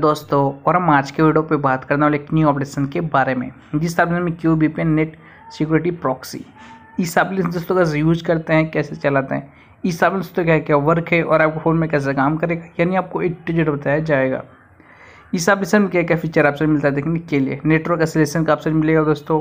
दोस्तों और हम आज के वीडियो पे बात करने वाले एक न्यू ऑपरेशन के बारे में जिस एप्लीकेशन में Q B pay net security proxy इस एप्लीकेशन दोस्तों का यूज करते हैं कैसे चलाते हैं इस एप्लीकेशन दोस्तों क्या क्या वर्क है और आपको फ़ोन में कैसे काम करेगा यानी आपको एट बताया जाएगा इस एप्लीकेशन में क्या क्या फीचर आपसे मिलता है देखने के लिए नेटवर्क एसोलेशन का ऑप्शन मिलेगा दोस्तों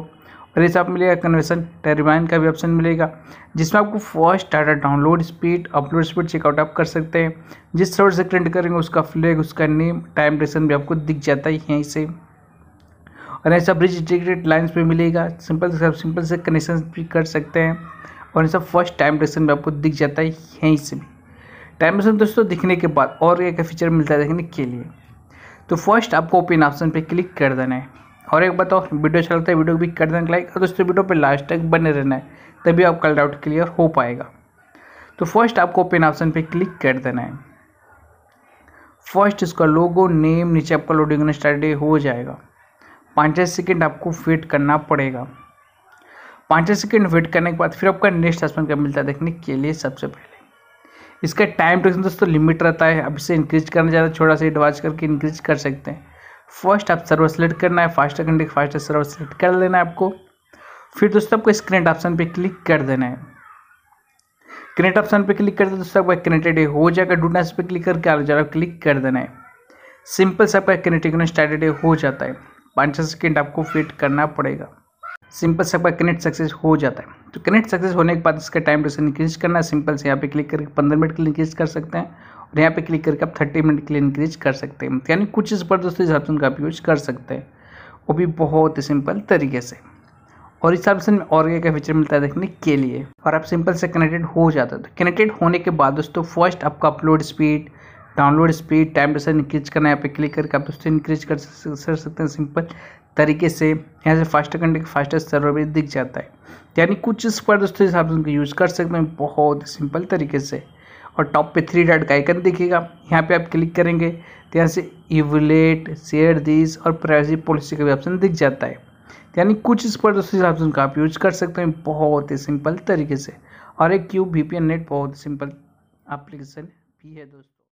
प्रेस आप मिलेगा कन्वेशन टर्बाइन का भी ऑप्शन मिलेगा जिसमें आपको first data download speed upload speed checkout आप कर सकते हैं जिस सर्वर से प्रिंट करेंगे उसका फ्लैग उसका नेम टाइम ड्यूरेशन भी आपको दिख जाता है यहीं से और ऐसा ब्रिज इंटीग्रेटेड लाइन्स भी मिलेगा सिंपल से सिंपल से कनेक्शन भी कर सकते हैं और ऐसा फर्स्ट टाइम ड्यूरेशन भी आपको दिख जाता है यहीं से भी टाइम ड्यूरेशन दोस्तों दिखने के बाद और एक फीचर मिलता है देखने के लिए तो फर्स्ट आपको ओपन ऑप्शन पर क्लिक कर देना है और एक बताओ वीडियो अच्छा लगता है वीडियो भी कर देना लाइक और दोस्तों वीडियो पर लास्ट तक बने रहना है तभी आपका डाउट क्लियर हो पाएगा तो फर्स्ट आपको ओपन ऑप्शन पे क्लिक कर देना है फर्स्ट इसका लोगो नेम नीचे आपका लोडिंग स्टार्ट स्टार्ट हो जाएगा पाँच सेकेंड आपको वेट करना पड़ेगा पाँच सेकेंड वेट करने के बाद फिर आपका नेक्स्ट ऑप्शन क्या मिलता है देखने के लिए सबसे पहले इसका टाइम टू दोस्तों लिमिट रहता है अब इसे इंक्रीज करना ज़्यादा छोटा सा एडवाइस करके इंक्रीज कर सकते हैं फर्स्ट आप सर्वर सेलेक्ट करना है fast second fast server select कर लेना है आपको फिर दोस्तों आपको इस कनेक्ट ऑप्शन पे क्लिक कर देना है कनेक्ट ऑप्शन पे क्लिक कर दो दोस्तों आपका कनेक्टेड हो जाएगा डूटनेस पे क्लिक करके आलू जरा क्लिक कर देना है सिंपल से आपका कनेक्टेड स्टार्टेड हो जाता है पाँच छः सेकेंड आपको फिट करना पड़ेगा सिंपल से आपका कनेक्ट सक्सेस हो जाता है तो कनेक्ट सक्सेस होने के बाद इसका टाइम ड्यूरेशन इंक्रीज करना है सिंपल से यहाँ पे क्लिक करके पंद्रह मिनट के लिए इंक्रीज कर सकते हैं और यहाँ पे क्लिक करके आप थर्टी मिनट के लिए इंक्रीज कर सकते हैं यानी कुछ ज़बरदस्ती हिसाब से उनका आप यूज कर सकते हैं वो भी बहुत ही सिंपल तरीके से और इस ऑप्शन में और क्या फीचर मिलता है देखने के लिए और आप सिंपल से कनेक्टेड हो जाता है तो कनेक्टेड होने के बाद दोस्तों फर्स्ट आपका upload speed download speed time to increase करना है यहाँ पे क्लिक करके आप दोस्तों इंक्रीज कर सकते हैं सिंपल तरीके से यहाँ से फास्टर कंटे फास्टेस्ट सर्वर भी दिख जाता है यानी कुछ इस पर दोस्तों इस ऑप्शन का यूज़ कर सकते हैं बहुत सिंपल तरीके से और टॉप पे थ्री डॉट का आइकन दिखेगा यहाँ पे आप क्लिक करेंगे तो यहाँ से इवलेट शेयर दिस और प्राइवेसी पॉलिसी का भी ऑप्शन दिख जाता है यानी कुछ इस पर दोस्तों ऑप्शन का आप यूज कर सकते हैं बहुत ही सिंपल तरीके से और एक क्यूब वी नेट बहुत सिंपल एप्लीकेशन भी है दोस्तों